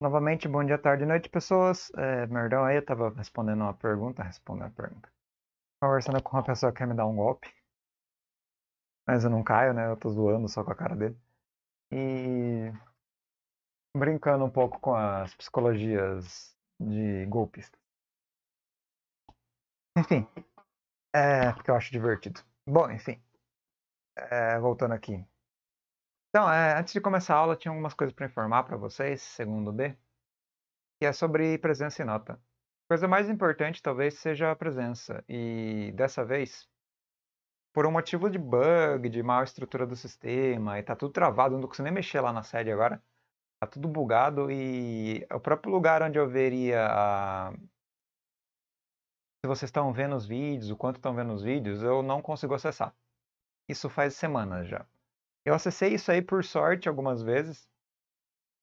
Novamente, bom dia, tarde e noite, pessoas. É, Merdão aí, eu tava respondendo uma pergunta, respondendo a pergunta. Conversando com uma pessoa que quer me dar um golpe. Mas eu não caio, né? Eu tô zoando só com a cara dele. E. brincando um pouco com as psicologias de golpista. Enfim. É, porque eu acho divertido. Bom, enfim. É, voltando aqui. Então, é, antes de começar a aula, tinha algumas coisas para informar para vocês, segundo B, que é sobre presença e nota. A coisa mais importante talvez seja a presença, e dessa vez, por um motivo de bug, de má estrutura do sistema, e tá tudo travado, não tô conseguindo nem mexer lá na sede agora, tá tudo bugado, e o próprio lugar onde eu veria a... Se vocês estão vendo os vídeos, o quanto estão vendo os vídeos, eu não consigo acessar. Isso faz semanas já. Eu acessei isso aí por sorte algumas vezes,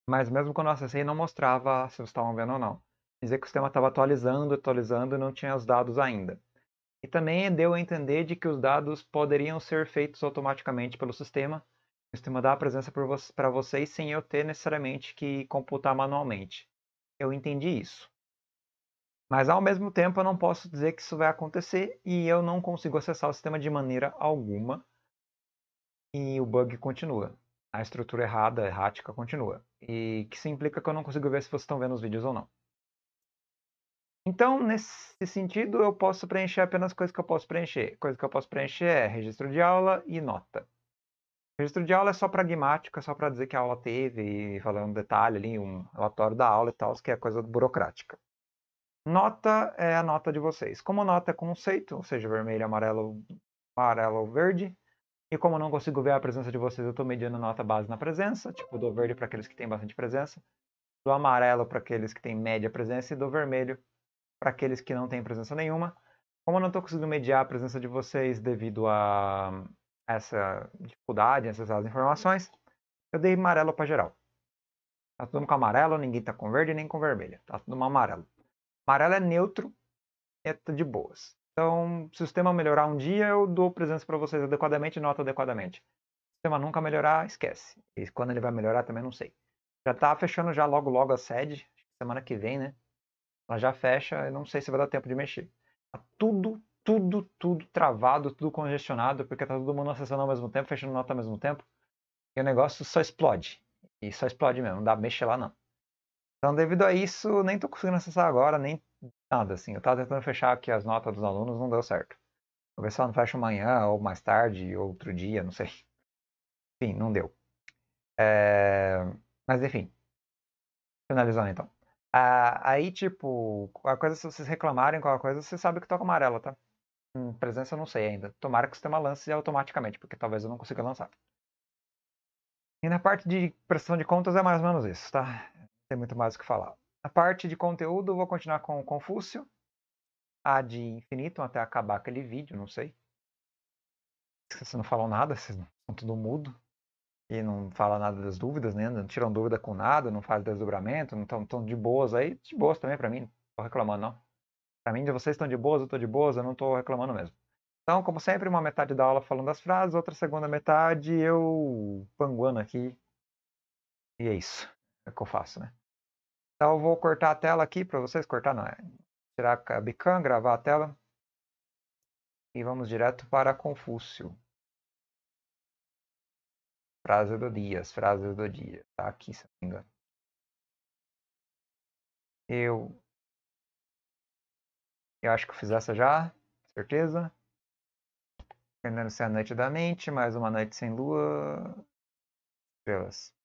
mas mesmo quando eu acessei não mostrava se vocês estavam vendo ou não. Dizer que o sistema estava atualizando, atualizando e não tinha os dados ainda. E também deu a entender de que os dados poderiam ser feitos automaticamente pelo sistema. O sistema dá a presença para vocês sem eu ter necessariamente que computar manualmente. Eu entendi isso. Mas ao mesmo tempo eu não posso dizer que isso vai acontecer e eu não consigo acessar o sistema de maneira alguma e o bug continua. A estrutura errada, errática, continua. E que se implica que eu não consigo ver se vocês estão vendo os vídeos ou não. Então, nesse sentido, eu posso preencher apenas coisas que eu posso preencher. Coisa que eu posso preencher é registro de aula e nota. Registro de aula é só pragmático, é só para dizer que a aula teve, e falar um detalhe ali, um relatório da aula e tal, que é coisa burocrática. Nota é a nota de vocês. Como nota é conceito, ou seja, vermelho, amarelo, amarelo ou verde, e como eu não consigo ver a presença de vocês, eu estou mediando nota base na presença. Tipo, dou verde para aqueles que têm bastante presença. Dou amarelo para aqueles que têm média presença. E dou vermelho para aqueles que não têm presença nenhuma. Como eu não estou conseguindo mediar a presença de vocês devido a essa dificuldade, essas informações, eu dei amarelo para geral. Tá tudo com amarelo, ninguém tá com verde nem com vermelho. Tá tudo amarelo. Amarelo é neutro, e é de boas. Então, se o sistema melhorar um dia, eu dou presença para vocês adequadamente e nota adequadamente. Se o sistema nunca melhorar, esquece. E quando ele vai melhorar, também não sei. Já tá fechando já logo logo a sede, semana que vem, né? Ela já fecha, e não sei se vai dar tempo de mexer. Tá tudo, tudo, tudo travado, tudo congestionado, porque tá todo mundo acessando ao mesmo tempo, fechando nota ao mesmo tempo. E o negócio só explode. E só explode mesmo, não dá pra mexer lá não. Então, devido a isso, nem tô conseguindo acessar agora, nem nada, assim. Eu tava tentando fechar aqui as notas dos alunos, não deu certo. Vou ver se ela não fecha amanhã, ou mais tarde, ou outro dia, não sei. Enfim, não deu. É... Mas enfim. Finalizando então. Ah, aí, tipo, a coisa, se vocês reclamarem com alguma coisa, você sabe que toca amarela, tá? Hum, presença eu não sei ainda. Tomara que o sistema lance automaticamente, porque talvez eu não consiga lançar. E na parte de prestação de contas é mais ou menos isso, tá? tem muito mais o que falar. A parte de conteúdo, vou continuar com o Confúcio. A de infinito até acabar aquele vídeo, não sei. Vocês não falam nada, vocês estão tudo mudo. E não fala nada das dúvidas, né? Não tiram dúvida com nada, não faz desdobramento, não estão de boas aí. De boas também para mim, não estou reclamando não. Para mim, vocês estão de boas, eu estou de boas, eu não estou reclamando mesmo. Então, como sempre, uma metade da aula falando as frases, outra segunda metade eu panguando aqui. E é isso. É o que eu faço, né? Então eu vou cortar a tela aqui para vocês, cortar não, é tirar a webcam, gravar a tela. E vamos direto para Confúcio. Frase do dia, as frases do dia. Tá aqui, se não me engano. Eu. Eu acho que eu fiz essa já, certeza. Aprendendo-se é a noite da mente, mais uma noite sem lua. Estrelas.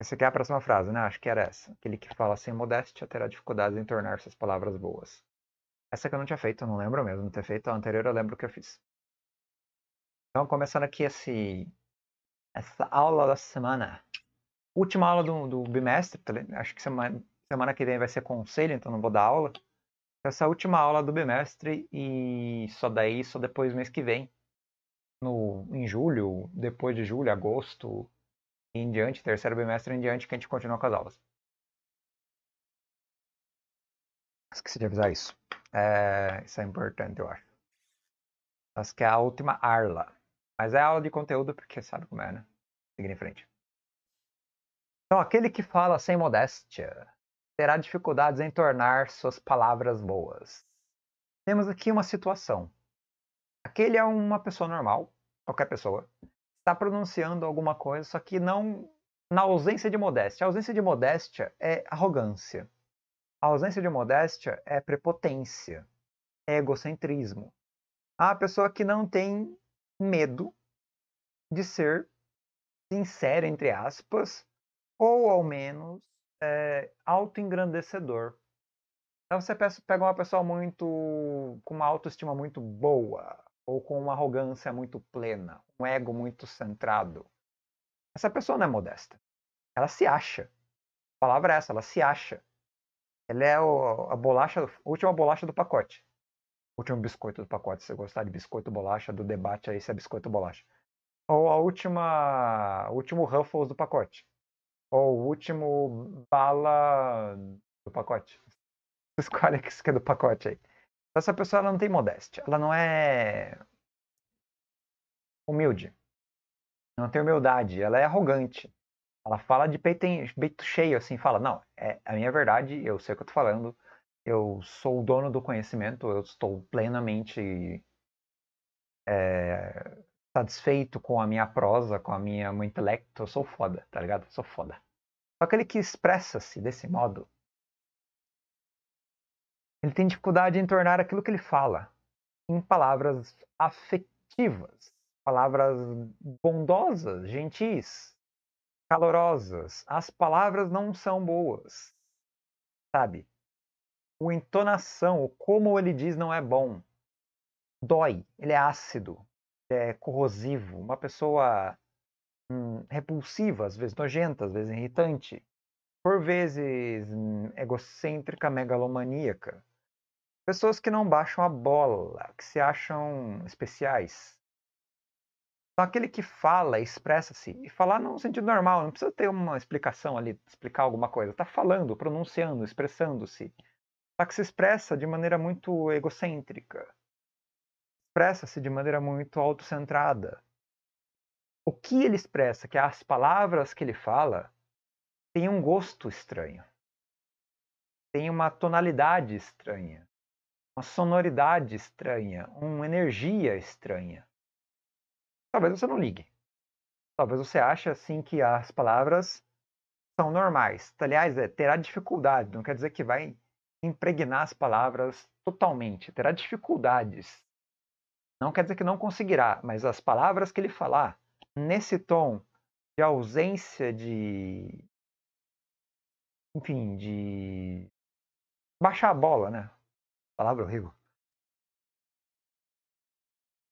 Essa aqui é a próxima frase, né? Acho que era essa. Aquele que fala sem assim, modéstia terá dificuldades em tornar suas palavras boas. Essa que eu não tinha feito, não lembro mesmo não ter feito. A anterior eu lembro que eu fiz. Então, começando aqui esse, essa aula da semana. Última aula do, do bimestre. Tá acho que semana, semana que vem vai ser conselho, então não vou dar aula. Então, essa é última aula do bimestre e só daí, só depois mês que vem. No, em julho, depois de julho, agosto, em diante, terceiro bimestre em diante, que a gente continua com as aulas. Esqueci de avisar isso. É, isso é importante, eu acho. Acho que é a última arla. Mas é aula de conteúdo, porque sabe como é, né? Seguir em frente. Então, aquele que fala sem modéstia terá dificuldades em tornar suas palavras boas. Temos aqui uma situação. Aquele é uma pessoa normal, qualquer pessoa, está pronunciando alguma coisa, só que não na ausência de modéstia. A ausência de modéstia é arrogância. A ausência de modéstia é prepotência, é egocentrismo. A pessoa que não tem medo de ser sincera, entre aspas, ou ao menos é, autoengrandecedor. Então você pega uma pessoa muito com uma autoestima muito boa, ou com uma arrogância muito plena, um ego muito centrado. Essa pessoa não é modesta. Ela se acha. A palavra é essa, ela se acha. Ela é a bolacha, a última bolacha do pacote. O último biscoito do pacote, se você gostar de biscoito bolacha, do debate aí se é biscoito bolacha. Ou a última, o último Ruffles do pacote. Ou o último bala do pacote. Escolhe que isso que é do pacote aí. Essa pessoa ela não tem modéstia, ela não é humilde, não tem humildade, ela é arrogante. Ela fala de peito, em, peito cheio, assim, fala, não, é a minha verdade, eu sei o que eu tô falando, eu sou o dono do conhecimento, eu estou plenamente é, satisfeito com a minha prosa, com a minha meu intelecto, eu sou foda, tá ligado? Eu sou foda. Só que ele que expressa-se desse modo ele tem dificuldade em tornar aquilo que ele fala em palavras afetivas, palavras bondosas, gentis, calorosas. As palavras não são boas, sabe? O entonação, o como ele diz não é bom. Dói, ele é ácido, é corrosivo, uma pessoa hum, repulsiva, às vezes nojenta, às vezes irritante, por vezes hum, egocêntrica, megalomaníaca. Pessoas que não baixam a bola, que se acham especiais. Então, aquele que fala, expressa-se, e falar no sentido normal, não precisa ter uma explicação ali, explicar alguma coisa. Está falando, pronunciando, expressando-se. Só que se expressa de maneira muito egocêntrica. Expressa-se de maneira muito autocentrada. O que ele expressa, que as palavras que ele fala, tem um gosto estranho tem uma tonalidade estranha uma sonoridade estranha, uma energia estranha. Talvez você não ligue. Talvez você ache assim que as palavras são normais. Aliás, é, terá dificuldade, não quer dizer que vai impregnar as palavras totalmente, terá dificuldades. Não quer dizer que não conseguirá, mas as palavras que ele falar nesse tom de ausência de enfim, de baixar a bola, né? Palavra horrível.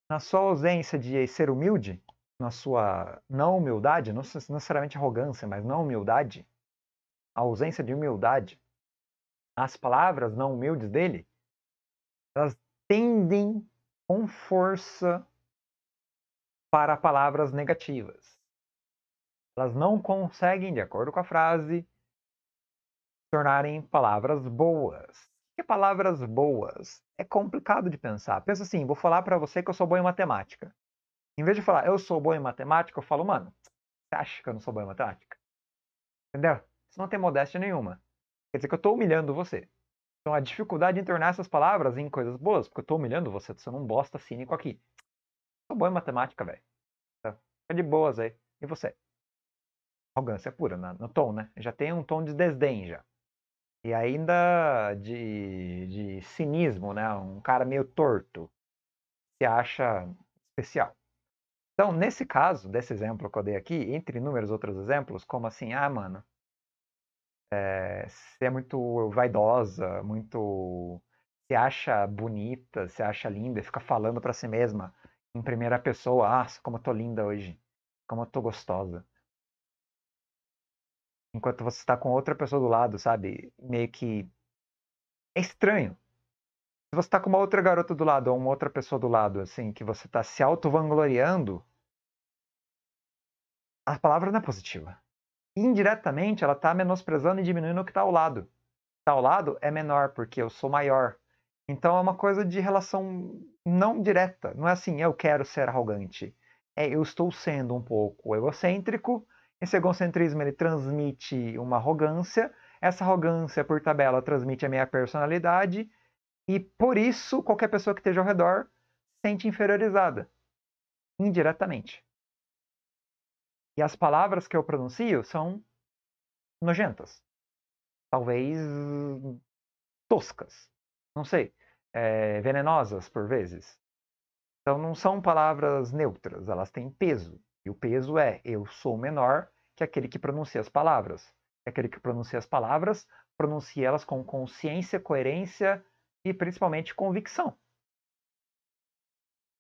Na sua ausência de ser humilde, na sua não humildade, não necessariamente arrogância, mas não humildade, a ausência de humildade, as palavras não humildes dele, elas tendem com força para palavras negativas. Elas não conseguem, de acordo com a frase, tornarem palavras boas que palavras boas? É complicado de pensar. Pensa assim, vou falar para você que eu sou bom em matemática. Em vez de falar, eu sou bom em matemática, eu falo, mano, você acha que eu não sou bom em matemática? Entendeu? Isso não tem modéstia nenhuma. Quer dizer que eu estou humilhando você. Então a dificuldade em tornar essas palavras em coisas boas, porque eu estou humilhando você, você não é bosta cínico aqui. Sou bom em matemática, velho. Tá? Fica de boas aí. E você? Arrogância pura, no tom, né? Já tem um tom de desdém já. E ainda de, de cinismo, né? Um cara meio torto. Se acha especial. Então, nesse caso, desse exemplo que eu dei aqui, entre inúmeros outros exemplos, como assim, ah, mano, é, você é muito vaidosa, muito. se acha bonita, se acha linda, e fica falando para si mesma em primeira pessoa, ah, como eu tô linda hoje, como eu tô gostosa enquanto você está com outra pessoa do lado, sabe? Meio que. É estranho. Se você está com uma outra garota do lado ou uma outra pessoa do lado, assim, que você está se auto-vangloriando, a palavra não é positiva. Indiretamente, ela está menosprezando e diminuindo o que está ao lado. Está ao lado é menor, porque eu sou maior. Então é uma coisa de relação não direta. Não é assim, eu quero ser arrogante. É, eu estou sendo um pouco egocêntrico esse egocentrismo ele transmite uma arrogância, essa arrogância, por tabela, transmite a minha personalidade, e por isso qualquer pessoa que esteja ao redor sente inferiorizada, indiretamente. E as palavras que eu pronuncio são nojentas, talvez toscas, não sei, é, venenosas por vezes. Então não são palavras neutras, elas têm peso. E o peso é eu sou menor, que é aquele que pronuncia as palavras. É aquele que pronuncia as palavras, pronuncia elas com consciência, coerência e principalmente convicção.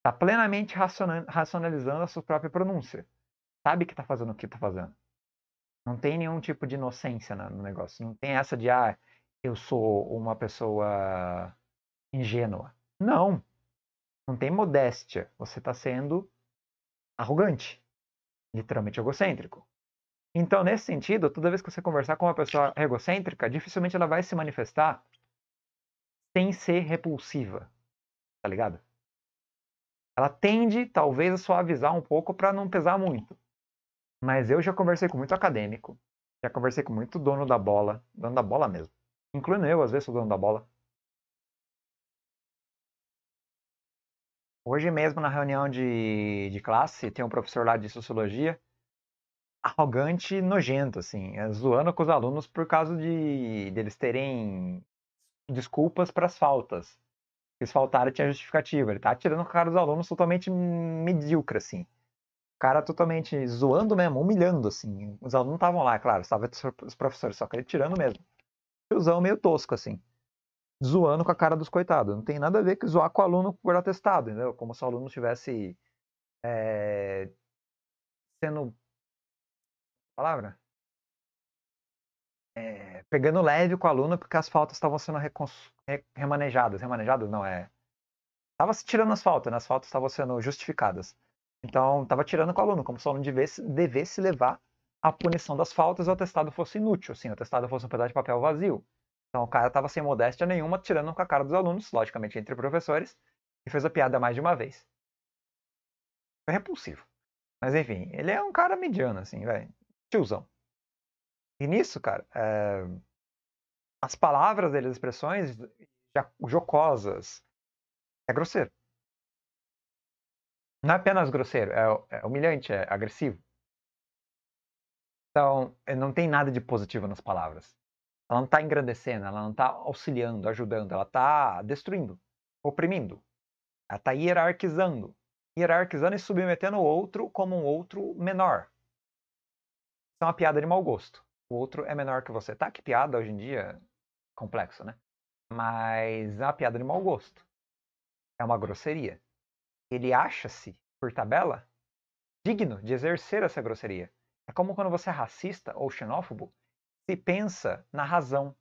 Está plenamente racionalizando a sua própria pronúncia. Sabe que está fazendo o que está fazendo. Não tem nenhum tipo de inocência no negócio. Não tem essa de, ah, eu sou uma pessoa ingênua. Não. Não tem modéstia. Você está sendo arrogante. Literalmente egocêntrico. Então, nesse sentido, toda vez que você conversar com uma pessoa egocêntrica, dificilmente ela vai se manifestar sem ser repulsiva. Tá ligado? Ela tende, talvez, a suavizar um pouco para não pesar muito. Mas eu já conversei com muito acadêmico, já conversei com muito dono da bola, dono da bola mesmo. Incluindo eu, às vezes, sou dono da bola. Hoje mesmo, na reunião de, de classe, tem um professor lá de sociologia arrogante e nojento, assim, eh, zoando com os alunos por causa de deles terem desculpas para as faltas. Eles faltaram tinha justificativa. Ele tá tirando cara dos alunos totalmente medíocre, assim. O cara totalmente zoando mesmo, humilhando, assim. Os alunos estavam lá, claro, estava os professores, só que ele tirando mesmo. Tiozão meio tosco, assim. Zoando com a cara dos coitados. Não tem nada a ver que zoar com o aluno por atestado, entendeu? Como se o aluno estivesse É, eh, sendo palavra? É, pegando leve com o aluno porque as faltas estavam sendo recons... remanejadas. Remanejadas não, é. Tava se tirando as faltas, né? As faltas estavam sendo justificadas. Então, tava tirando com o aluno, como se o aluno devesse, devesse levar a punição das faltas o atestado fosse inútil, assim, o atestado fosse um pedaço de papel vazio. Então, o cara tava sem modéstia nenhuma, tirando com a cara dos alunos, logicamente entre professores, e fez a piada mais de uma vez. Foi repulsivo. Mas enfim, ele é um cara mediano, assim, velho tiozão. E nisso, cara, é... as palavras dele, as expressões jocosas, é grosseiro. Não é apenas grosseiro, é, é humilhante, é agressivo. Então, eh, não tem nada de positivo nas palavras. Ela não está engrandecendo, ela não está auxiliando, ajudando, ela está destruindo, oprimindo. Ela está hierarquizando. Hierarquizando e submetendo o outro como um outro menor. É uma piada de mau gosto. O outro é menor que você. Tá que piada hoje em dia complexo, né? Mas é uma piada de mau gosto. É uma grosseria. Ele acha-se, por tabela, digno de exercer essa grosseria. É como quando você é racista ou xenófobo, se pensa na razão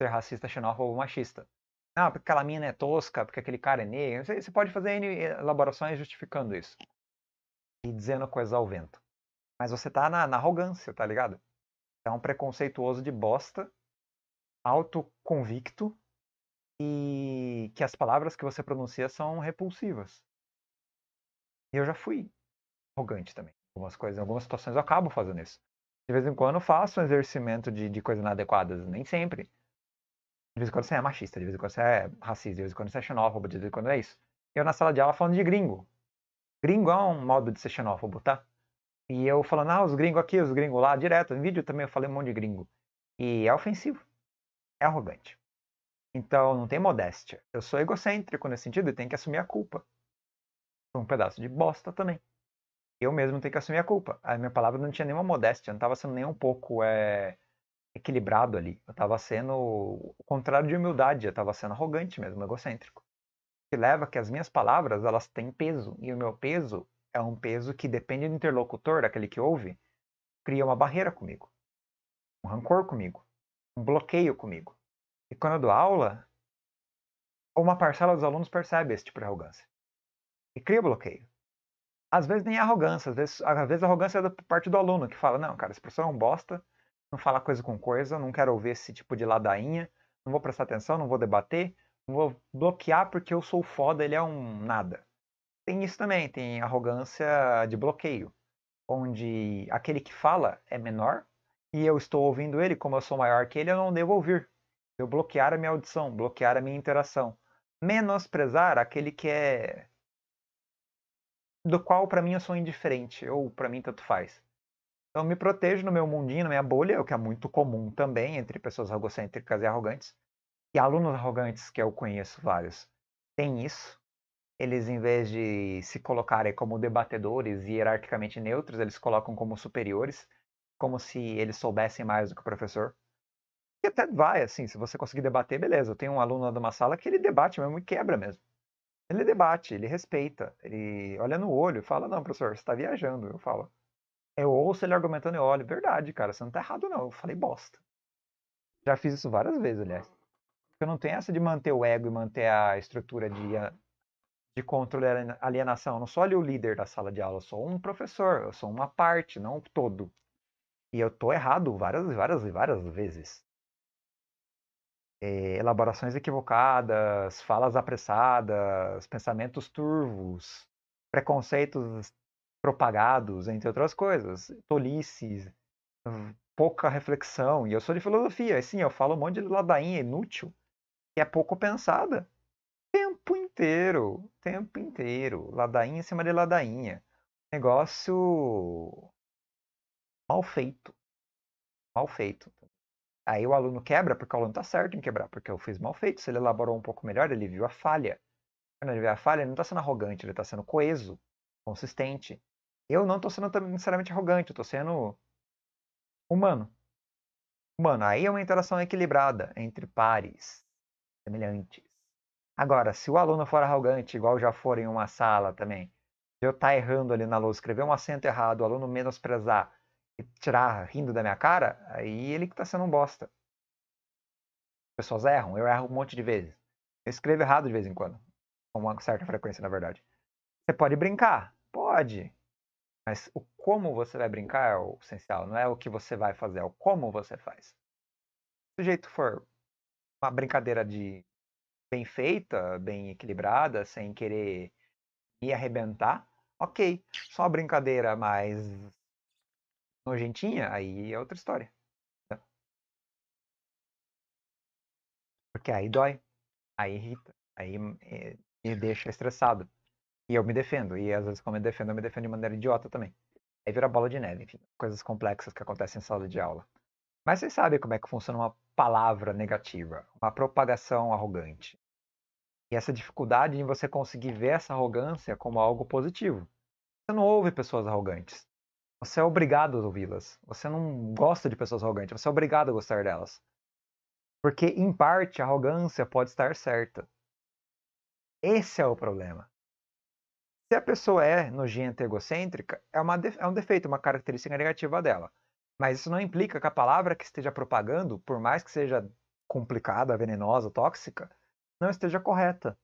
ser racista, xenófobo ou machista. Ah, porque aquela mina é tosca, porque aquele cara é negro. Você, pode fazer elaborações justificando isso. E dizendo coisa ao vento. Mas você tá na, na arrogância, tá ligado? É um preconceituoso de bosta, autoconvicto e que as palavras que você pronuncia são repulsivas. E eu já fui arrogante também. Algumas coisas, em algumas situações eu acabo fazendo isso. De vez em quando eu faço um exercício de, de coisas inadequadas, nem sempre. De vez em quando você é machista, de vez em quando você é racista, de vez em quando você é xenófobo, de vez em quando é isso. Eu na sala de aula falando de gringo. Gringo é um modo de ser xenófobo, tá? E eu falando, ah, os gringos aqui, os gringos lá, direto. No vídeo também eu falei um monte de gringo. E é ofensivo. É arrogante. Então não tem modéstia. Eu sou egocêntrico nesse sentido e tenho que assumir a culpa. Sou um pedaço de bosta também. Eu mesmo tenho que assumir a culpa. A minha palavra não tinha nenhuma modéstia, não estava sendo nem um pouco é, equilibrado ali. Eu estava sendo o contrário de humildade, eu estava sendo arrogante mesmo, egocêntrico. Que leva a que as minhas palavras elas têm peso e o meu peso é um peso que depende do interlocutor, daquele que ouve, cria uma barreira comigo, um rancor comigo, um bloqueio comigo. E quando eu dou aula, uma parcela dos alunos percebe esse tipo de arrogância e cria bloqueio. Às vezes nem é arrogância, às vezes, às vezes a arrogância é da parte do aluno que fala: não, cara, esse professor é um bosta, não fala coisa com coisa, não quero ouvir esse tipo de ladainha, não vou prestar atenção, não vou debater, não vou bloquear porque eu sou foda, ele é um nada tem isso também, tem arrogância de bloqueio, onde aquele que fala é menor e eu estou ouvindo ele, como eu sou maior que ele, eu não devo ouvir. Eu bloquear a minha audição, bloquear a minha interação, menosprezar aquele que é do qual para mim eu sou indiferente, ou para mim tanto faz. Então me protejo no meu mundinho, na minha bolha, o que é muito comum também entre pessoas egocêntricas e arrogantes. E alunos arrogantes que eu conheço vários têm isso, eles, em vez de se colocarem como debatedores e hierarquicamente neutros, eles colocam como superiores, como se eles soubessem mais do que o professor. E até vai, assim, se você conseguir debater, beleza. Eu tenho um aluno de uma sala que ele debate mesmo e quebra mesmo. Ele debate, ele respeita, ele olha no olho e fala: Não, professor, você está viajando. Eu falo. Eu ouço ele argumentando e olho: Verdade, cara, você não tá errado, não. Eu falei: Bosta. Já fiz isso várias vezes, aliás. Eu não tenho essa de manter o ego e manter a estrutura de de controle e alienação. Eu não sou ali o líder da sala de aula, eu sou um professor, eu sou uma parte, não todo. E eu tô errado várias e várias e várias vezes. É, elaborações equivocadas, falas apressadas, pensamentos turvos, preconceitos propagados, entre outras coisas, tolices, pouca reflexão. E eu sou de filosofia, e sim, eu falo um monte de ladainha inútil, que é pouco pensada inteiro. O tempo inteiro. Ladainha em cima de ladainha. Negócio mal feito. Mal feito. Aí o aluno quebra porque o aluno tá certo em quebrar, porque eu fiz mal feito. Se ele elaborou um pouco melhor, ele viu a falha. Quando ele vê a falha, ele não tá sendo arrogante, ele tá sendo coeso, consistente. Eu não tô sendo necessariamente arrogante, eu tô sendo humano. Humano. Aí é uma interação equilibrada entre pares semelhantes. Agora, se o aluno for arrogante, igual já for em uma sala também, eu tá errando ali na lousa, escrever um acento errado, o aluno menosprezar e tirar rindo da minha cara, aí ele que tá sendo um bosta. pessoas erram, eu erro um monte de vezes. Eu escrevo errado de vez em quando, com uma certa frequência, na verdade. Você pode brincar, pode, mas o como você vai brincar é o essencial, não é o que você vai fazer, é o como você faz. Se o jeito for uma brincadeira de bem feita, bem equilibrada, sem querer me arrebentar, ok. Só uma brincadeira mais nojentinha, aí é outra história. Né? Porque aí dói, aí irrita, aí eh, me deixa estressado. E eu me defendo. E às vezes, quando eu me defendo, eu me defendo de maneira idiota também. Aí vira bola de neve, enfim. Coisas complexas que acontecem em sala de aula. Mas vocês sabem como é que funciona uma palavra negativa, uma propagação arrogante. E essa dificuldade em você conseguir ver essa arrogância como algo positivo. Você não ouve pessoas arrogantes. Você é obrigado a ouvi-las. Você não gosta de pessoas arrogantes. Você é obrigado a gostar delas. Porque, em parte, a arrogância pode estar certa. Esse é o problema. Se a pessoa é nojenta e egocêntrica, é, uma, é um defeito, uma característica negativa dela. Mas isso não implica que a palavra que esteja propagando, por mais que seja complicada, venenosa, tóxica, não esteja correta.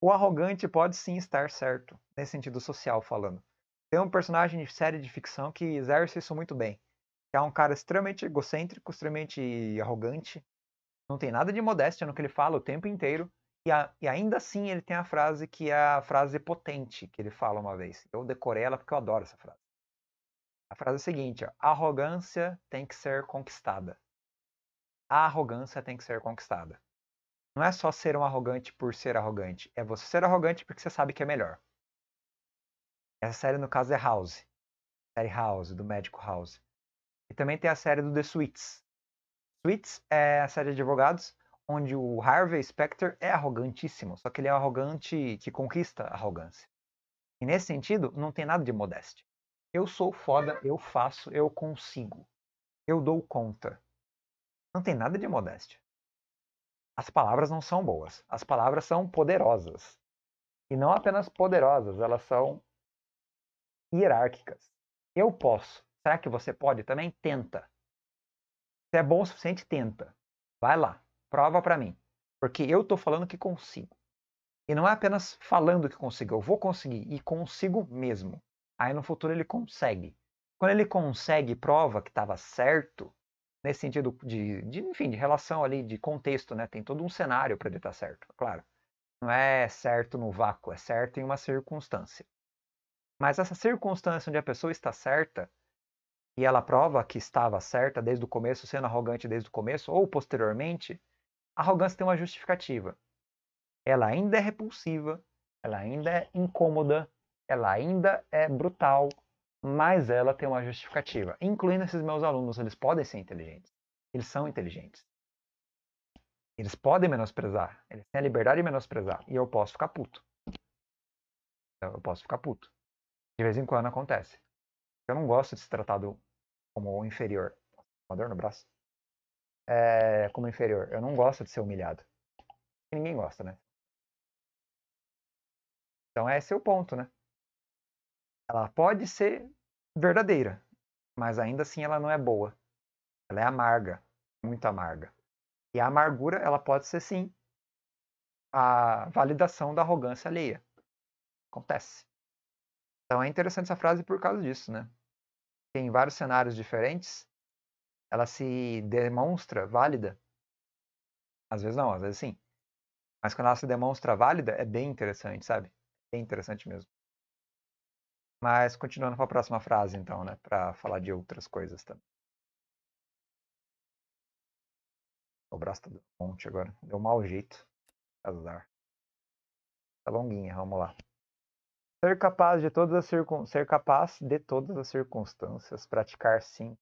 O arrogante pode sim estar certo, nesse sentido social falando. Tem um personagem de série de ficção que exerce isso muito bem. Que é um cara extremamente egocêntrico, extremamente arrogante. Não tem nada de modéstia no que ele fala o tempo inteiro. E, a, e, ainda assim ele tem a frase que é a frase potente que ele fala uma vez. Eu decorei ela porque eu adoro essa frase. A frase é a seguinte: ó, a arrogância tem que ser conquistada. A arrogância tem que ser conquistada. Não é só ser um arrogante por ser arrogante. É você ser arrogante porque você sabe que é melhor. Essa série, no caso, é House. série House, do médico House. E também tem a série do The Suits. Suits é a série de advogados onde o Harvey Specter é arrogantíssimo, só que ele é arrogante que conquista a arrogância. E nesse sentido, não tem nada de modéstia. Eu sou foda, eu faço, eu consigo. Eu dou conta. Não tem nada de modéstia as palavras não são boas. As palavras são poderosas. E não apenas poderosas, elas são hierárquicas. Eu posso. Será que você pode também? Tenta. Se é bom o suficiente, tenta. Vai lá, prova para mim. Porque eu estou falando que consigo. E não é apenas falando que consigo, eu vou conseguir e consigo mesmo. Aí no futuro ele consegue. Quando ele consegue prova que estava certo, nesse sentido de, de, enfim, de relação ali, de contexto, né? Tem todo um cenário para ele estar tá certo, claro. Não é certo no vácuo, é certo em uma circunstância. Mas essa circunstância onde a pessoa está certa e ela prova que estava certa desde o começo, sendo arrogante desde o começo ou posteriormente, a arrogância tem uma justificativa. Ela ainda é repulsiva, ela ainda é incômoda, ela ainda é brutal, mas ela tem uma justificativa. Incluindo esses meus alunos, eles podem ser inteligentes. Eles são inteligentes. Eles podem menosprezar. Eles têm a liberdade de menosprezar. E eu posso ficar puto. Então, eu posso ficar puto. De vez em quando acontece. Eu não gosto de ser tratado como inferior. Uma dor no braço. É, como inferior. Eu não gosto de ser humilhado. Ninguém gosta, né? Então esse é o ponto, né? Ela pode ser verdadeira, mas ainda assim ela não é boa. Ela é amarga, muito amarga. E a amargura, ela pode ser sim a validação da arrogância alheia. Acontece. Então é interessante essa frase por causa disso, né? Em vários cenários diferentes. Ela se demonstra válida. Às vezes não, às vezes sim. Mas quando ela se demonstra válida, é bem interessante, sabe? É bem interessante mesmo. Mas continuando com a próxima frase, então, né? Para falar de outras coisas também. O braço tá do monte agora. Deu mau jeito. Azar. Tá longuinha, vamos lá. Ser capaz de todas as circun... ser capaz de todas as circunstâncias, praticar sim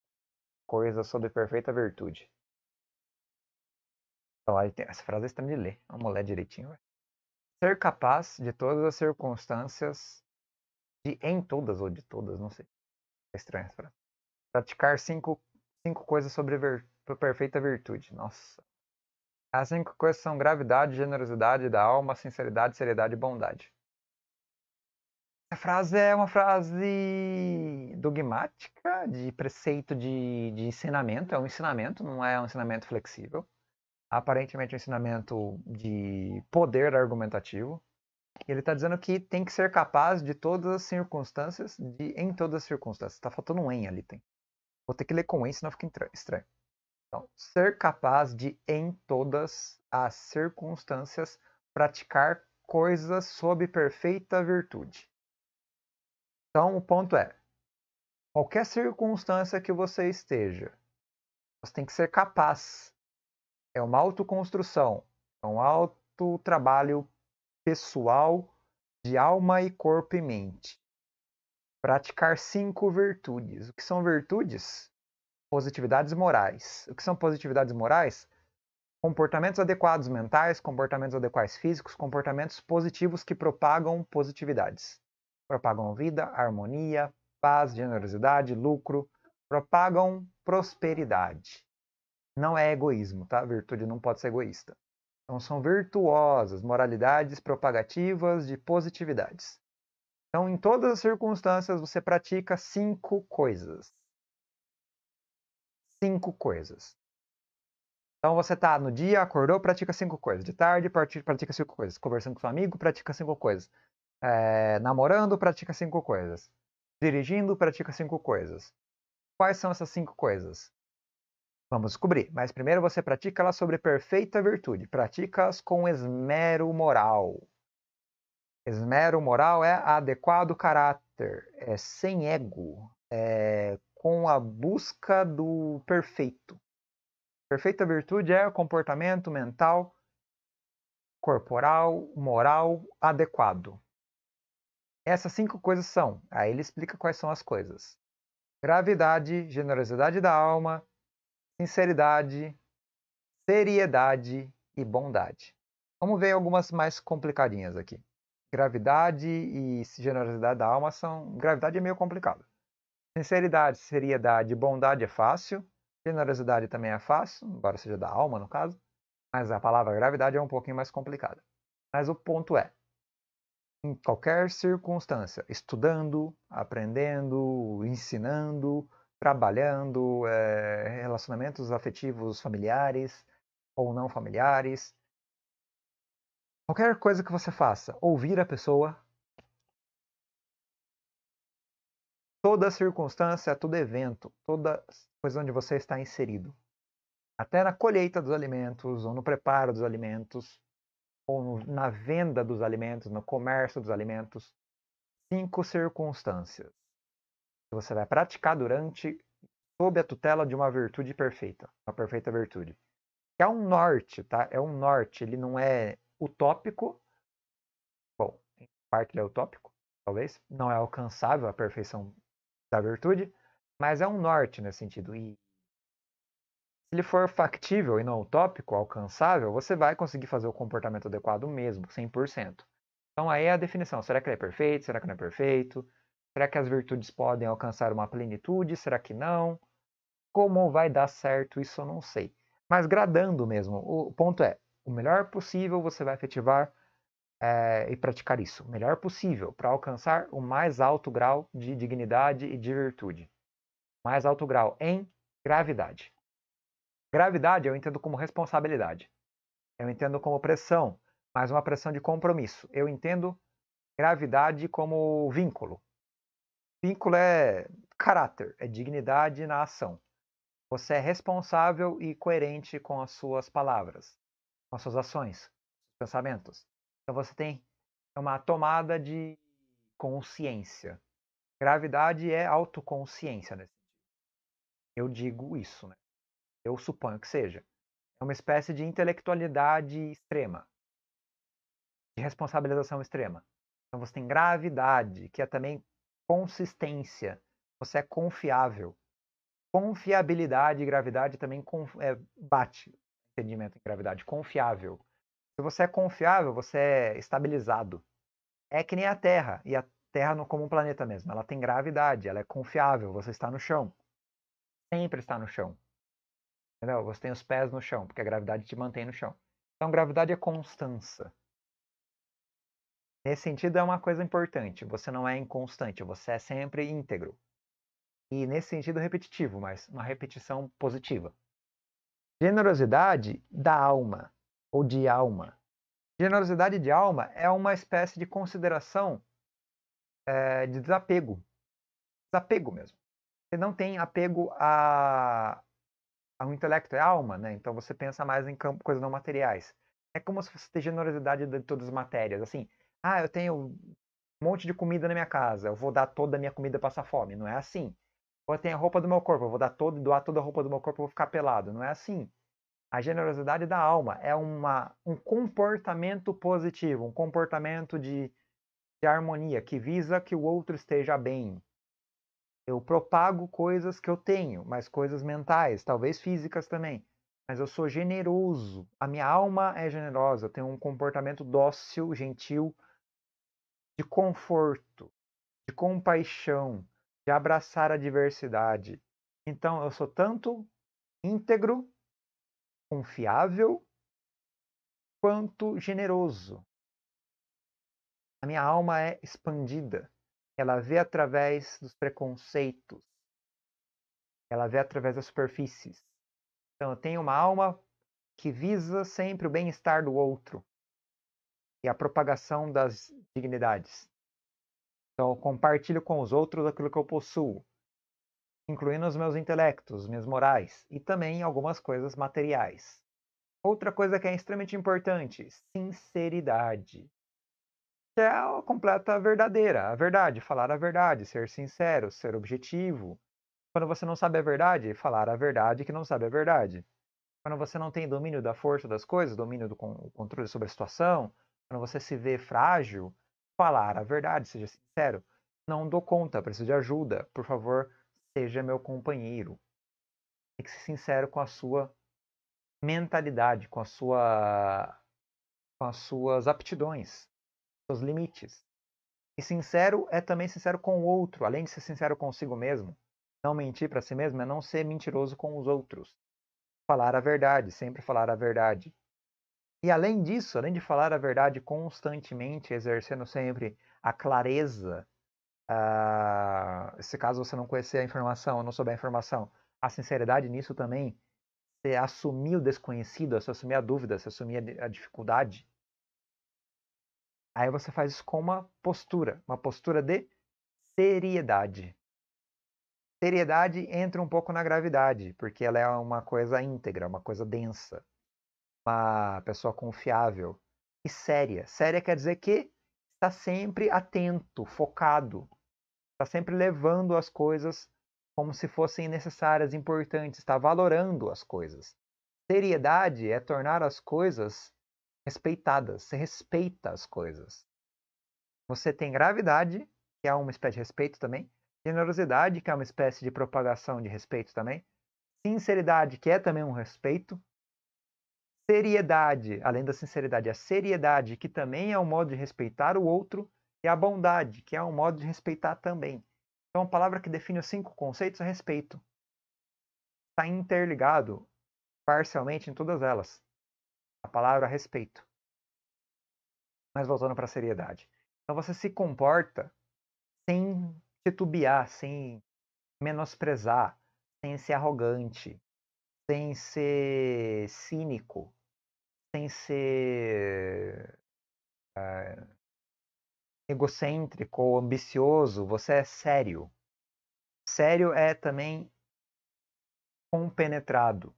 coisas sobre perfeita virtude. Então, aí tem... essa frase é está me ler. Vamos ler direitinho. Vai. Ser capaz de todas as circunstâncias, de em todas ou de todas, não sei. É estranho essa frase. Praticar cinco, cinco coisas sobre ver, perfeita virtude. Nossa. As cinco coisas são gravidade, generosidade da alma, sinceridade, seriedade e bondade. Essa frase é uma frase dogmática, de preceito de, de ensinamento. É um ensinamento, não é um ensinamento flexível. Aparentemente, é um ensinamento de poder argumentativo ele está dizendo que tem que ser capaz de todas as circunstâncias, de em todas as circunstâncias. Está faltando um em ali, tem. Vou ter que ler com em, senão fica estranho. Então, ser capaz de, em todas as circunstâncias, praticar coisas sob perfeita virtude. Então, o ponto é: qualquer circunstância que você esteja, você tem que ser capaz. É uma autoconstrução, é um auto trabalho pessoal de alma e corpo e mente. Praticar cinco virtudes. O que são virtudes? Positividades morais. O que são positividades morais? Comportamentos adequados mentais, comportamentos adequados físicos, comportamentos positivos que propagam positividades. Propagam vida, harmonia, paz, generosidade, lucro, propagam prosperidade. Não é egoísmo, tá? Virtude não pode ser egoísta. Então, são virtuosas, moralidades propagativas de positividades. Então, em todas as circunstâncias, você pratica cinco coisas. Cinco coisas. Então, você está no dia, acordou, pratica cinco coisas. De tarde, pratica cinco coisas. Conversando com seu amigo, pratica cinco coisas. É, namorando, pratica cinco coisas. Dirigindo, pratica cinco coisas. Quais são essas cinco coisas? Vamos descobrir, mas primeiro você pratica ela sobre perfeita virtude, pratica-as com esmero moral. Esmero moral é adequado caráter, é sem ego, é com a busca do perfeito. Perfeita virtude é comportamento mental, corporal, moral adequado. Essas cinco coisas são, aí ele explica quais são as coisas: gravidade, generosidade da alma, sinceridade, seriedade e bondade. Vamos ver algumas mais complicadinhas aqui. Gravidade e generosidade da alma são. Gravidade é meio complicado. Sinceridade, seriedade e bondade é fácil. Generosidade também é fácil, embora seja da alma no caso. Mas a palavra gravidade é um pouquinho mais complicada. Mas o ponto é: em qualquer circunstância, estudando, aprendendo, ensinando, trabalhando, é, relacionamentos afetivos familiares ou não familiares. Qualquer coisa que você faça, ouvir a pessoa. Toda circunstância, todo evento, toda coisa onde você está inserido. Até na colheita dos alimentos, ou no preparo dos alimentos, ou no, na venda dos alimentos, no comércio dos alimentos. Cinco circunstâncias você vai praticar durante sob a tutela de uma virtude perfeita, uma perfeita virtude. É um norte, tá? É um norte, ele não é utópico. Bom, em parte ele é utópico, talvez. Não é alcançável a perfeição da virtude, mas é um norte nesse sentido. E se ele for factível e não utópico, alcançável, você vai conseguir fazer o comportamento adequado mesmo, 100%. Então aí é a definição. Será que ele é perfeito? Será que não é perfeito? Será que as virtudes podem alcançar uma plenitude? Será que não? Como vai dar certo? Isso eu não sei. Mas gradando mesmo. O ponto é: o melhor possível você vai efetivar é, e praticar isso. O melhor possível para alcançar o mais alto grau de dignidade e de virtude. Mais alto grau em gravidade. Gravidade eu entendo como responsabilidade. Eu entendo como pressão, mas uma pressão de compromisso. Eu entendo gravidade como vínculo. Vínculo é caráter, é dignidade na ação. Você é responsável e coerente com as suas palavras, com as suas ações, pensamentos. Então você tem uma tomada de consciência. Gravidade é autoconsciência. sentido. Eu digo isso, né? Eu suponho que seja. É uma espécie de intelectualidade extrema, de responsabilização extrema. Então você tem gravidade, que é também consistência, você é confiável. Confiabilidade e gravidade também é, bate entendimento em gravidade, confiável. Se você é confiável, você é estabilizado. É que nem a Terra, e a Terra não como um planeta mesmo, ela tem gravidade, ela é confiável, você está no chão. Sempre está no chão. Entendeu? Você tem os pés no chão, porque a gravidade te mantém no chão. Então, gravidade é constância. Nesse sentido, é uma coisa importante. Você não é inconstante, você é sempre íntegro. E nesse sentido, repetitivo, mas uma repetição positiva. Generosidade da alma, ou de alma. Generosidade de alma é uma espécie de consideração é, de desapego. Desapego mesmo. Você não tem apego a, a um intelecto, é alma, né? Então você pensa mais em campo, coisas não materiais. É como se fosse ter generosidade de todas as matérias. Assim, ah, eu tenho um monte de comida na minha casa, eu vou dar toda a minha comida para passar fome. Não é assim. Ou eu tenho a roupa do meu corpo, eu vou dar todo, doar toda a roupa do meu corpo, e vou ficar pelado. Não é assim. A generosidade da alma é uma, um comportamento positivo, um comportamento de, de harmonia que visa que o outro esteja bem. Eu propago coisas que eu tenho, mas coisas mentais, talvez físicas também mas eu sou generoso. A minha alma é generosa, eu tenho um comportamento dócil, gentil, de conforto, de compaixão, de abraçar a diversidade. Então eu sou tanto íntegro, confiável, quanto generoso. A minha alma é expandida. Ela vê através dos preconceitos. Ela vê através das superfícies. Então eu tenho uma alma que visa sempre o bem-estar do outro e a propagação das dignidades. Então, eu compartilho com os outros aquilo que eu possuo, incluindo os meus intelectos, minhas morais e também algumas coisas materiais. Outra coisa que é extremamente importante: sinceridade. Que é a completa verdadeira, a verdade, falar a verdade, ser sincero, ser objetivo. Quando você não sabe a verdade, falar a verdade que não sabe a verdade. Quando você não tem domínio da força das coisas, domínio do controle sobre a situação, quando você se vê frágil, falar a verdade, seja sincero. Não dou conta, preciso de ajuda. Por favor, seja meu companheiro. Tem que ser sincero com a sua mentalidade, com a sua com as suas aptidões, seus limites. E sincero é também sincero com o outro, além de ser sincero consigo mesmo. Não mentir para si mesmo é não ser mentiroso com os outros. Falar a verdade, sempre falar a verdade. E além disso, além de falar a verdade constantemente, exercendo sempre a clareza, uh, se caso você não conhecer a informação ou não souber a informação, a sinceridade nisso também, você assumir o desconhecido, você assumir a dúvida, você assumir a dificuldade, aí você faz isso com uma postura, uma postura de seriedade. Seriedade entra um pouco na gravidade, porque ela é uma coisa íntegra, uma coisa densa uma pessoa confiável e séria. Séria quer dizer que está sempre atento, focado, está sempre levando as coisas como se fossem necessárias, importantes, está valorando as coisas. Seriedade é tornar as coisas respeitadas, você respeita as coisas. Você tem gravidade, que é uma espécie de respeito também, generosidade, que é uma espécie de propagação de respeito também, sinceridade, que é também um respeito, seriedade, além da sinceridade, a seriedade, que também é um modo de respeitar o outro, e a bondade, que é um modo de respeitar também. Então, a palavra que define os cinco conceitos é respeito. Está interligado parcialmente em todas elas. A palavra respeito. Mas voltando para a seriedade. Então, você se comporta sem titubear, sem menosprezar, sem ser arrogante, sem ser cínico, sem ser uh, egocêntrico ou ambicioso, você é sério. Sério é também compenetrado,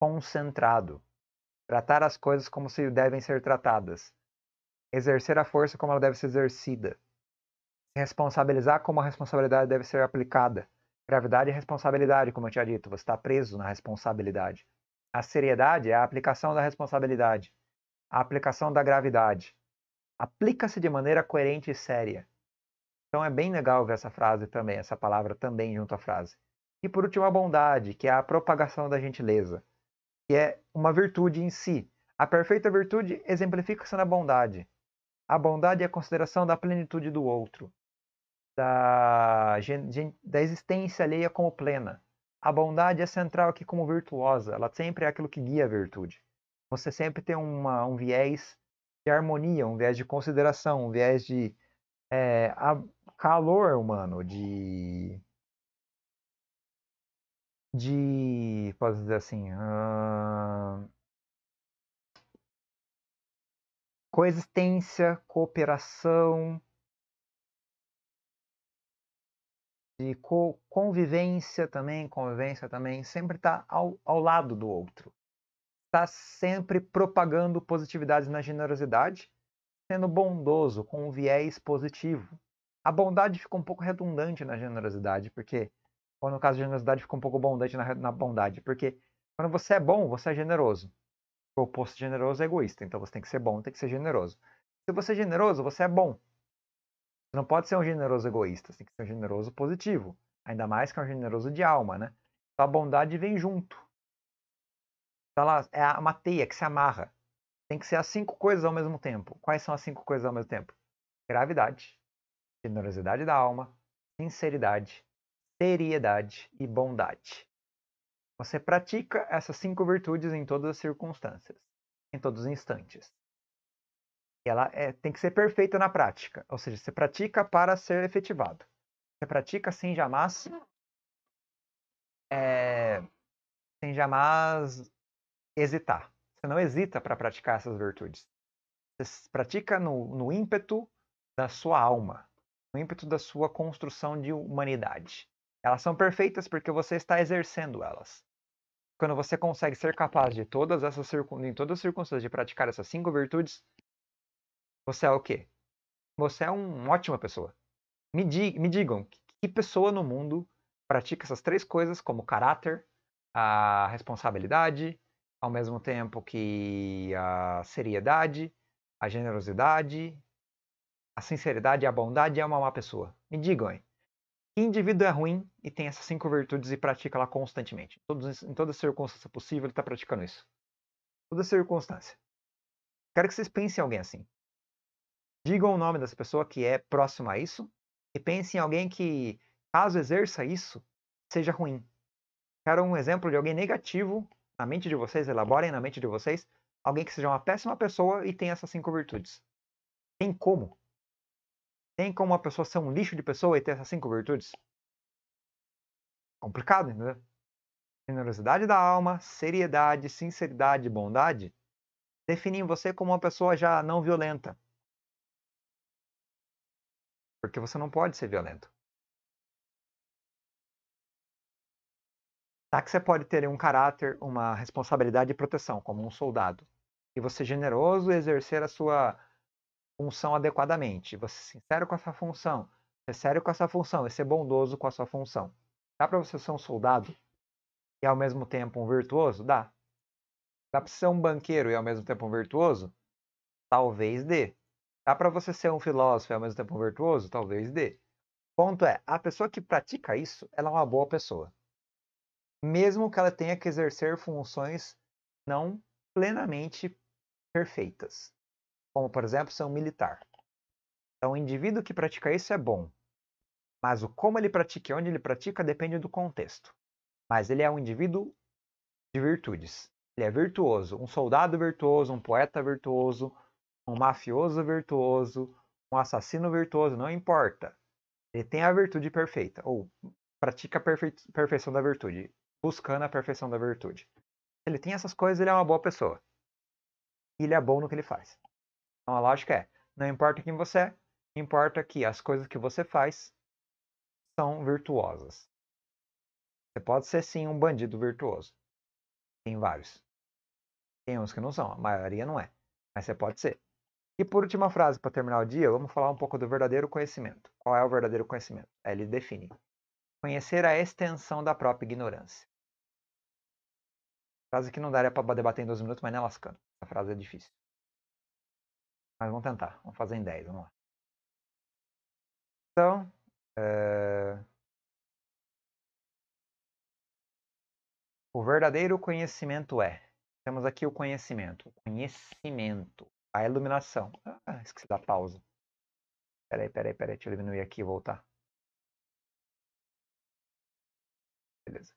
concentrado, tratar as coisas como se devem ser tratadas, exercer a força como ela deve ser exercida, responsabilizar como a responsabilidade deve ser aplicada. Gravidade e é responsabilidade, como eu tinha dito, você está preso na responsabilidade. A seriedade é a aplicação da responsabilidade, a aplicação da gravidade. Aplica-se de maneira coerente e séria. Então é bem legal ver essa frase também, essa palavra também junto à frase. E por último, a bondade, que é a propagação da gentileza, que é uma virtude em si. A perfeita virtude exemplifica-se na bondade. A bondade é a consideração da plenitude do outro, da, da existência alheia como plena. A bondade é central aqui como virtuosa, ela sempre é aquilo que guia a virtude. Você sempre tem uma, um viés de harmonia, um viés de consideração, um viés de é, calor humano, de. de. posso dizer assim. coexistência, cooperação, de co convivência também, convivência também, sempre está ao, ao lado do outro. Está sempre propagando positividades na generosidade, sendo bondoso, com um viés positivo. A bondade fica um pouco redundante na generosidade, porque, ou no caso de generosidade, fica um pouco abundante na, na bondade, porque quando você é bom, você é generoso. O oposto generoso é egoísta, então você tem que ser bom, tem que ser generoso. Se você é generoso, você é bom. Você não pode ser um generoso egoísta, você tem que ser um generoso positivo. Ainda mais que é um generoso de alma, né? Então, a bondade vem junto. Tá é uma teia que se amarra. Tem que ser as cinco coisas ao mesmo tempo. Quais são as cinco coisas ao mesmo tempo? Gravidade, generosidade da alma, sinceridade, seriedade e bondade. Você pratica essas cinco virtudes em todas as circunstâncias, em todos os instantes ela é, tem que ser perfeita na prática. Ou seja, você pratica para ser efetivado. Você pratica sem jamais. É, sem jamais hesitar. Você não hesita para praticar essas virtudes. Você pratica no, no ímpeto da sua alma, no ímpeto da sua construção de humanidade. Elas são perfeitas porque você está exercendo elas. Quando você consegue ser capaz de todas essas em todas as circunstâncias de praticar essas cinco virtudes, você é o quê? Você é uma ótima pessoa. Me, di me digam, que pessoa no mundo pratica essas três coisas como caráter, a responsabilidade, ao mesmo tempo que a seriedade, a generosidade, a sinceridade, a bondade e é a uma pessoa. Me digam aí. Que indivíduo é ruim e tem essas cinco virtudes e pratica ela constantemente? Todos, em toda circunstância possível, ele está praticando isso. Toda circunstância. Quero que vocês pensem em alguém assim. Digam o nome dessa pessoa que é próxima a isso e pensem em alguém que, caso exerça isso, seja ruim. Quero um exemplo de alguém negativo na mente de vocês, elaborem na mente de vocês, alguém que seja uma péssima pessoa e tenha essas cinco virtudes. Tem como? Tem como uma pessoa ser um lixo de pessoa e ter essas cinco virtudes? Complicado, entendeu? Generosidade da alma, seriedade, sinceridade, bondade definem você como uma pessoa já não violenta. Porque você não pode ser violento. Tá que você pode ter um caráter, uma responsabilidade de proteção, como um soldado. E você é generoso e exercer a sua função adequadamente. Você é sincero com essa função, é sério com essa função e ser é bondoso com a sua função. Dá para você ser um soldado e ao mesmo tempo um virtuoso? Dá. Dá para ser um banqueiro e ao mesmo tempo um virtuoso? Talvez dê. Dá para você ser um filósofo e ao mesmo tempo um virtuoso? Talvez dê. Ponto é, a pessoa que pratica isso, ela é uma boa pessoa. Mesmo que ela tenha que exercer funções não plenamente perfeitas. Como, por exemplo, ser um militar. Então, o indivíduo que pratica isso é bom. Mas o como ele pratica e onde ele pratica depende do contexto. Mas ele é um indivíduo de virtudes. Ele é virtuoso, um soldado virtuoso, um poeta virtuoso, um mafioso virtuoso, um assassino virtuoso, não importa. Ele tem a virtude perfeita, ou pratica a perfe... perfeição da virtude, buscando a perfeição da virtude. Se ele tem essas coisas, ele é uma boa pessoa. E ele é bom no que ele faz. Então a lógica é: não importa quem você é, importa que as coisas que você faz são virtuosas. Você pode ser sim um bandido virtuoso. Tem vários. Tem uns que não são, a maioria não é. Mas você pode ser. E por última frase, para terminar o dia, vamos falar um pouco do verdadeiro conhecimento. Qual é o verdadeiro conhecimento? É ele define conhecer a extensão da própria ignorância. Frase que não daria para debater em dois minutos, mas não é lascando. Essa frase é difícil. Mas vamos tentar, vamos fazer em 10, vamos lá. Então, é... o verdadeiro conhecimento é. Temos aqui o conhecimento. conhecimento a iluminação. Ah, esqueci da pausa. Peraí, peraí, peraí. Deixa eu diminuir aqui e voltar. Beleza.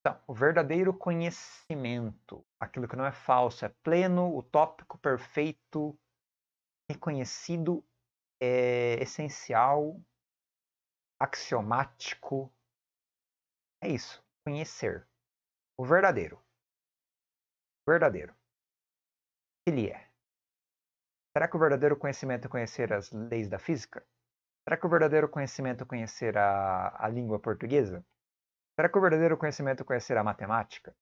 Então, o verdadeiro conhecimento, aquilo que não é falso, é pleno, utópico, perfeito, reconhecido, é essencial, axiomático. É isso, conhecer. O verdadeiro. O verdadeiro. Ele é. Será que o verdadeiro conhecimento é conhecer as leis da física? Será que o verdadeiro conhecimento é conhecer a, a língua portuguesa? Será que o verdadeiro conhecimento é conhecer a matemática?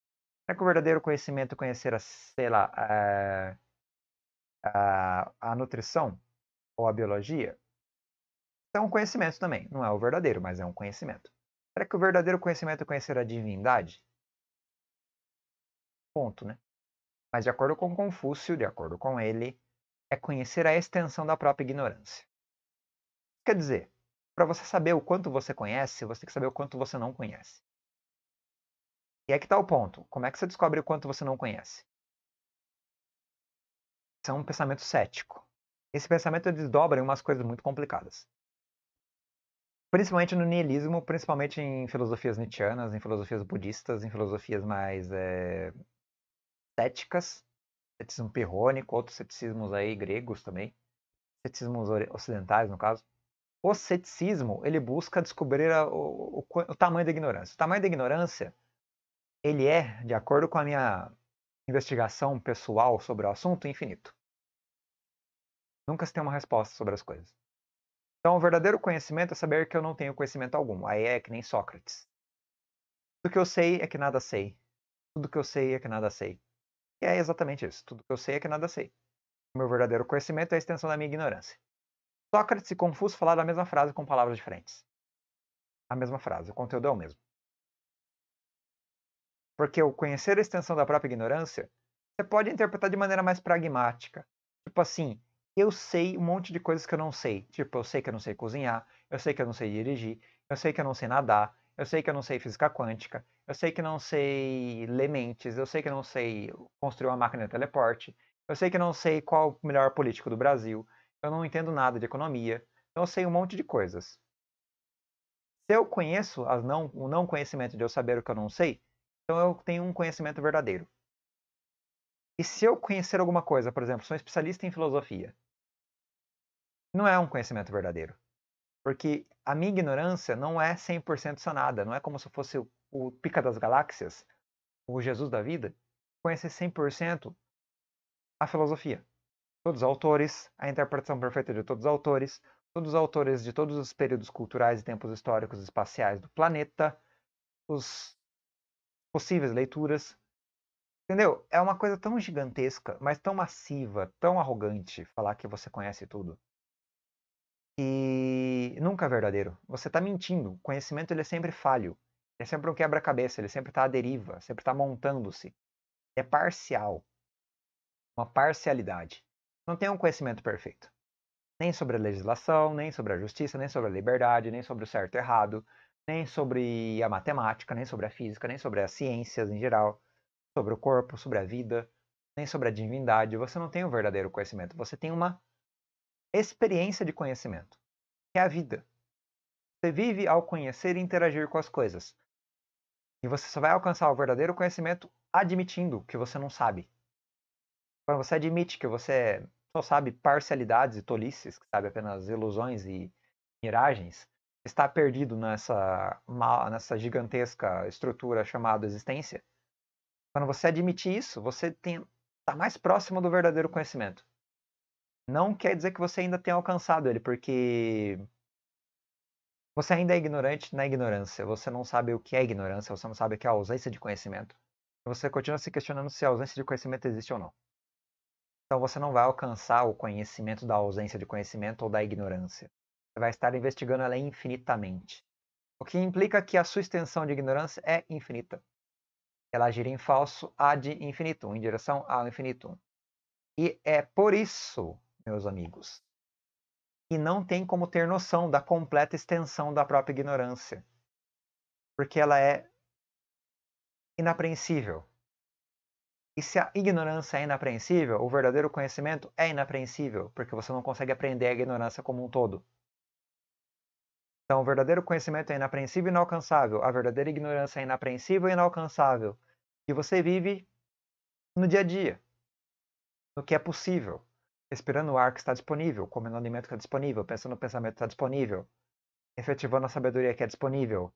Será que o verdadeiro conhecimento é conhecer a, sei lá, a, a, a nutrição ou a biologia? É um conhecimento também, não é o verdadeiro, mas é um conhecimento. Será que o verdadeiro conhecimento é conhecer a divindade? Ponto, né? Mas de acordo com Confúcio, de acordo com ele, é conhecer a extensão da própria ignorância. Quer dizer, para você saber o quanto você conhece, você tem que saber o quanto você não conhece. E é que está o ponto. Como é que você descobre o quanto você não conhece? Isso é um pensamento cético. Esse pensamento desdobra em umas coisas muito complicadas. Principalmente no niilismo, principalmente em filosofias nietzschianas, em filosofias budistas, em filosofias mais é, céticas, ceticismo pirrônico, outros ceticismos aí gregos também, ceticismos ocidentais no caso. O ceticismo ele busca descobrir a, o, o, o tamanho da ignorância. O tamanho da ignorância ele é, de acordo com a minha investigação pessoal sobre o assunto, infinito. Nunca se tem uma resposta sobre as coisas. Então, o verdadeiro conhecimento é saber que eu não tenho conhecimento algum. Aí é que nem Sócrates. Tudo que eu sei é que nada sei. Tudo que eu sei é que nada sei é exatamente isso. Tudo que eu sei é que nada sei. O meu verdadeiro conhecimento é a extensão da minha ignorância. Sócrates e Confúcio falaram a mesma frase com palavras diferentes. A mesma frase, o conteúdo é o mesmo. Porque o conhecer a extensão da própria ignorância, você pode interpretar de maneira mais pragmática. Tipo assim, eu sei um monte de coisas que eu não sei. Tipo, eu sei que eu não sei cozinhar, eu sei que eu não sei dirigir, eu sei que eu não sei nadar, eu sei que eu não sei física quântica, eu sei que não sei ler mentes, eu sei que não sei construir uma máquina de teleporte, eu sei que não sei qual o melhor político do Brasil, eu não entendo nada de economia, então eu sei um monte de coisas. Se eu conheço as não, o não conhecimento de eu saber o que eu não sei, então eu tenho um conhecimento verdadeiro. E se eu conhecer alguma coisa, por exemplo, sou um especialista em filosofia, não é um conhecimento verdadeiro. Porque a minha ignorância não é 100% sanada, não é como se fosse o Pica das Galáxias, o Jesus da Vida, conhece 100% a filosofia. Todos os autores, a interpretação perfeita de todos os autores, todos os autores de todos os períodos culturais e tempos históricos e espaciais do planeta, os possíveis leituras. Entendeu? É uma coisa tão gigantesca, mas tão massiva, tão arrogante falar que você conhece tudo. E nunca é verdadeiro. Você está mentindo. O conhecimento ele é sempre falho. É sempre um quebra-cabeça, ele sempre está à deriva, sempre está montando-se. É parcial. Uma parcialidade. Não tem um conhecimento perfeito. Nem sobre a legislação, nem sobre a justiça, nem sobre a liberdade, nem sobre o certo e errado, nem sobre a matemática, nem sobre a física, nem sobre as ciências em geral, sobre o corpo, sobre a vida, nem sobre a divindade. Você não tem um verdadeiro conhecimento, você tem uma experiência de conhecimento, que é a vida. Você vive ao conhecer e interagir com as coisas. E você só vai alcançar o verdadeiro conhecimento admitindo que você não sabe. Quando você admite que você só sabe parcialidades e tolices, que sabe apenas ilusões e miragens, está perdido nessa, nessa gigantesca estrutura chamada existência. Quando você admite isso, você está mais próximo do verdadeiro conhecimento. Não quer dizer que você ainda tenha alcançado ele, porque você ainda é ignorante na ignorância. Você não sabe o que é ignorância, você não sabe o que é ausência de conhecimento. Você continua se questionando se a ausência de conhecimento existe ou não. Então você não vai alcançar o conhecimento da ausência de conhecimento ou da ignorância. Você vai estar investigando ela infinitamente. O que implica que a sua extensão de ignorância é infinita. Ela gira em falso ad infinitum, em direção ao infinitum. E é por isso, meus amigos, e não tem como ter noção da completa extensão da própria ignorância, porque ela é inapreensível. E se a ignorância é inapreensível, o verdadeiro conhecimento é inapreensível, porque você não consegue aprender a ignorância como um todo. Então, o verdadeiro conhecimento é inapreensível e inalcançável, a verdadeira ignorância é inapreensível e inalcançável. E você vive no dia a dia, no que é possível respirando o ar que está disponível, comendo o alimento que está disponível, pensando no pensamento que está disponível, efetivando a sabedoria que é disponível.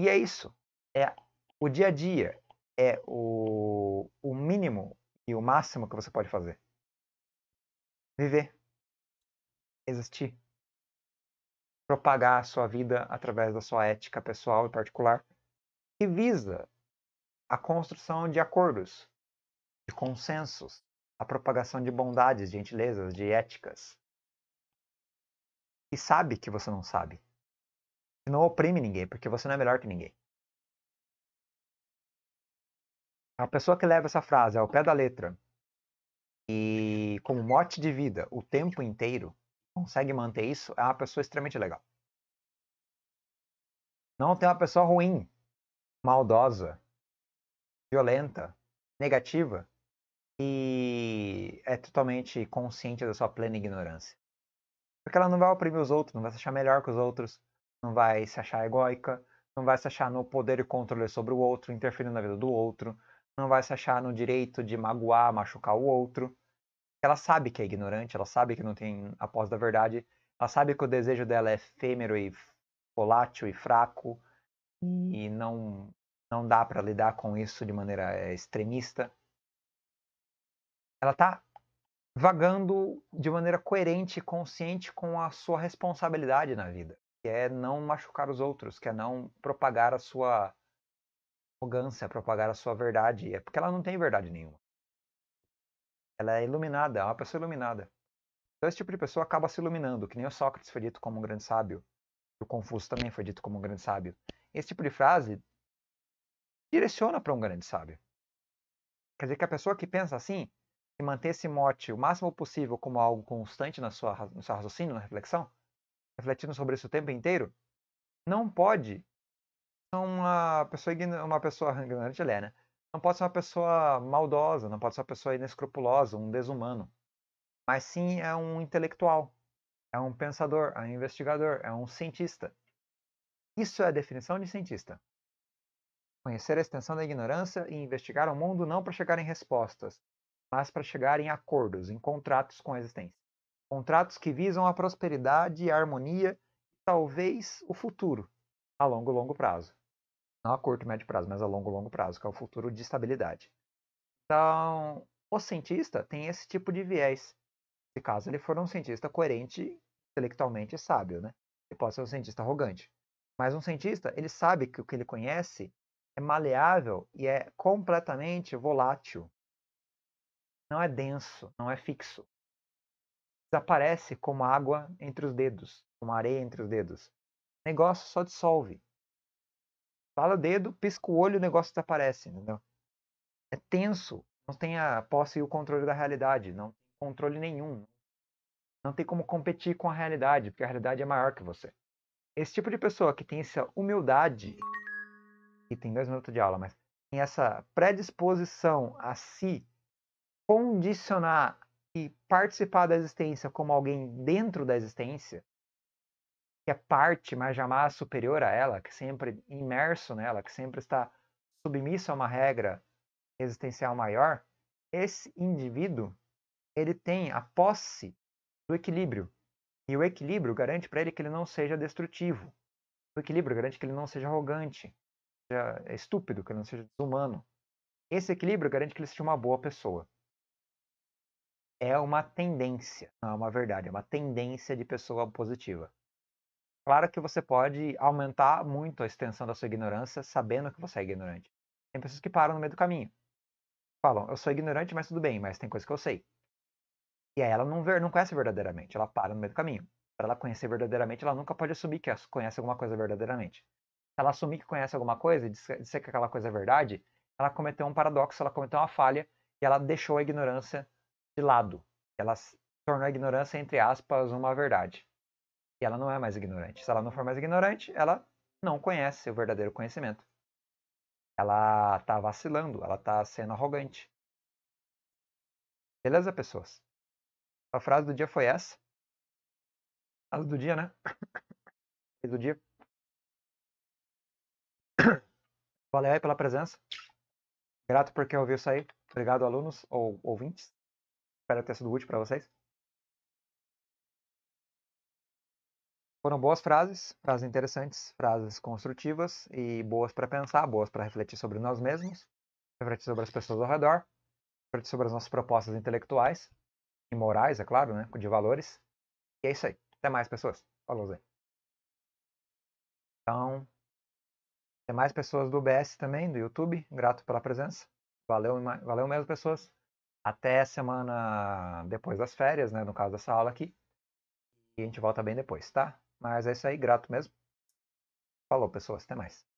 E é isso. É o dia a dia. É o, o mínimo e o máximo que você pode fazer. Viver. Existir. Propagar a sua vida através da sua ética pessoal e particular, que visa a construção de acordos, de consensos, a propagação de bondades, de gentilezas, de éticas. E sabe que você não sabe. E não oprime ninguém, porque você não é melhor que ninguém. A pessoa que leva essa frase ao pé da letra e como mote de vida o tempo inteiro consegue manter isso é uma pessoa extremamente legal. Não tem uma pessoa ruim, maldosa, violenta, negativa e é totalmente consciente da sua plena ignorância. Porque ela não vai oprimir os outros, não vai se achar melhor que os outros, não vai se achar egóica, não vai se achar no poder e controle sobre o outro, interferindo na vida do outro, não vai se achar no direito de magoar, machucar o outro. Ela sabe que é ignorante, ela sabe que não tem a pós da verdade, ela sabe que o desejo dela é efêmero e volátil e fraco e não não dá para lidar com isso de maneira eh, extremista ela está vagando de maneira coerente e consciente com a sua responsabilidade na vida, que é não machucar os outros, que é não propagar a sua arrogância, propagar a sua verdade. É porque ela não tem verdade nenhuma. Ela é iluminada, é uma pessoa iluminada. Então esse tipo de pessoa acaba se iluminando, que nem o Sócrates foi dito como um grande sábio, o Confúcio também foi dito como um grande sábio. Esse tipo de frase direciona para um grande sábio. Quer dizer que a pessoa que pensa assim manter esse mote o máximo possível como algo constante na sua, no seu raciocínio, na reflexão, refletindo sobre isso o tempo inteiro, não pode ser uma pessoa, uma pessoa ignorante, ele é, né? Não pode ser uma pessoa maldosa, não pode ser uma pessoa inescrupulosa, um desumano. Mas sim é um intelectual, é um pensador, é um investigador, é um cientista. Isso é a definição de cientista. Conhecer a extensão da ignorância e investigar o mundo não para chegar em respostas, mas para chegar em acordos, em contratos com a existência. Contratos que visam a prosperidade, a harmonia e talvez o futuro, a longo longo prazo. Não a curto e médio prazo, mas a longo longo prazo, que é o futuro de estabilidade. Então, o cientista tem esse tipo de viés. Se caso ele for um cientista coerente, intelectualmente sábio, né? Ele pode ser um cientista arrogante. Mas um cientista, ele sabe que o que ele conhece é maleável e é completamente volátil não é denso, não é fixo. Desaparece como água entre os dedos, como areia entre os dedos. O negócio só dissolve. Fala o dedo, pisca o olho, o negócio desaparece, entendeu? É tenso, não tem a posse e o controle da realidade, não tem controle nenhum. Não tem como competir com a realidade, porque a realidade é maior que você. Esse tipo de pessoa que tem essa humildade, e tem dois minutos de aula, mas tem essa predisposição a si condicionar e participar da existência como alguém dentro da existência, que é parte, mas jamais superior a ela, que sempre imerso nela, que sempre está submisso a uma regra existencial maior, esse indivíduo ele tem a posse do equilíbrio. E o equilíbrio garante para ele que ele não seja destrutivo. O equilíbrio garante que ele não seja arrogante, que seja estúpido, que ele não seja desumano. Esse equilíbrio garante que ele seja uma boa pessoa é uma tendência, não é uma verdade, é uma tendência de pessoa positiva. Claro que você pode aumentar muito a extensão da sua ignorância sabendo que você é ignorante. Tem pessoas que param no meio do caminho. Falam, eu sou ignorante, mas tudo bem, mas tem coisa que eu sei. E aí ela não, ver, não conhece verdadeiramente, ela para no meio do caminho. Para ela conhecer verdadeiramente, ela nunca pode assumir que conhece alguma coisa verdadeiramente. Se ela assumir que conhece alguma coisa e dizer que aquela coisa é verdade, ela cometeu um paradoxo, ela cometeu uma falha e ela deixou a ignorância de lado. Ela tornou a ignorância, entre aspas, uma verdade. E ela não é mais ignorante. Se ela não for mais ignorante, ela não conhece o verdadeiro conhecimento. Ela está vacilando, ela está sendo arrogante. Beleza, pessoas? A frase do dia foi essa. A do dia, né? do dia. Valeu aí pela presença. Grato por ouviu isso aí. Obrigado, alunos ou ouvintes. Espero ter sido útil para vocês. Foram boas frases, frases interessantes, frases construtivas e boas para pensar, boas para refletir sobre nós mesmos, refletir sobre as pessoas ao redor, refletir sobre as nossas propostas intelectuais e morais, é claro, né, de valores. E é isso aí. Até mais, pessoas. Falou, Zé. Então, até mais pessoas do BS também, do YouTube. Grato pela presença. Valeu, valeu mesmo, pessoas até semana depois das férias, né? No caso dessa aula aqui. E a gente volta bem depois, tá? Mas é isso aí, grato mesmo. Falou, pessoas, até mais.